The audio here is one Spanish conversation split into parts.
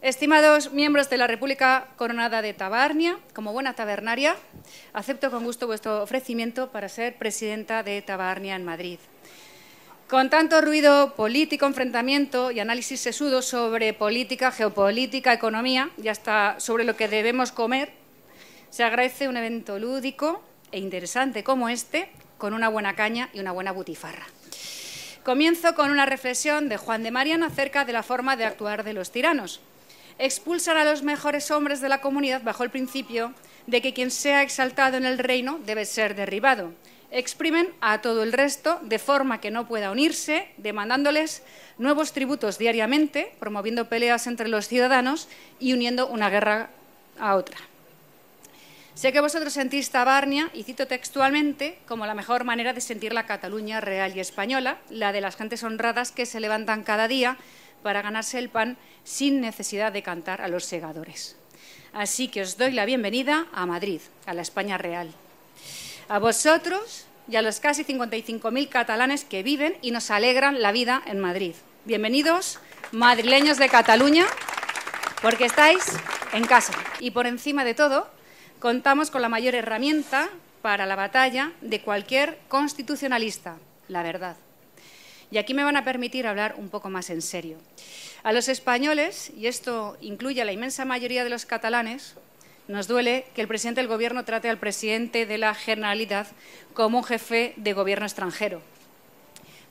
Estimados miembros de la República Coronada de Tabarnia, como buena tabernaria, acepto con gusto vuestro ofrecimiento para ser presidenta de Tabarnia en Madrid. Con tanto ruido político, enfrentamiento y análisis sesudo sobre política, geopolítica, economía y hasta sobre lo que debemos comer, se agradece un evento lúdico e interesante como este, con una buena caña y una buena butifarra. Comienzo con una reflexión de Juan de Mariano acerca de la forma de actuar de los tiranos expulsan a los mejores hombres de la comunidad bajo el principio de que quien sea exaltado en el reino debe ser derribado. Exprimen a todo el resto de forma que no pueda unirse, demandándoles nuevos tributos diariamente, promoviendo peleas entre los ciudadanos y uniendo una guerra a otra. Sé que vosotros sentís Tabarnia, y cito textualmente, como la mejor manera de sentir la Cataluña real y española, la de las gentes honradas que se levantan cada día para ganarse el pan sin necesidad de cantar a los segadores. Así que os doy la bienvenida a Madrid, a la España real. A vosotros y a los casi 55.000 catalanes que viven y nos alegran la vida en Madrid. Bienvenidos, madrileños de Cataluña, porque estáis en casa. Y por encima de todo, contamos con la mayor herramienta para la batalla de cualquier constitucionalista, la verdad. Y aquí me van a permitir hablar un poco más en serio. A los españoles, y esto incluye a la inmensa mayoría de los catalanes, nos duele que el presidente del Gobierno trate al presidente de la Generalidad como un jefe de gobierno extranjero,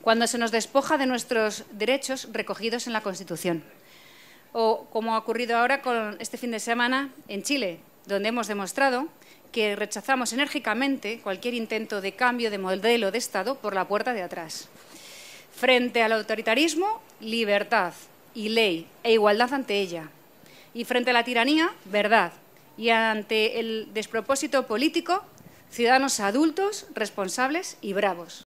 cuando se nos despoja de nuestros derechos recogidos en la Constitución, o como ha ocurrido ahora con este fin de semana en Chile, donde hemos demostrado que rechazamos enérgicamente cualquier intento de cambio de modelo de Estado por la puerta de atrás. Frente al autoritarismo, libertad y ley e igualdad ante ella. Y frente a la tiranía, verdad. Y ante el despropósito político, ciudadanos adultos, responsables y bravos.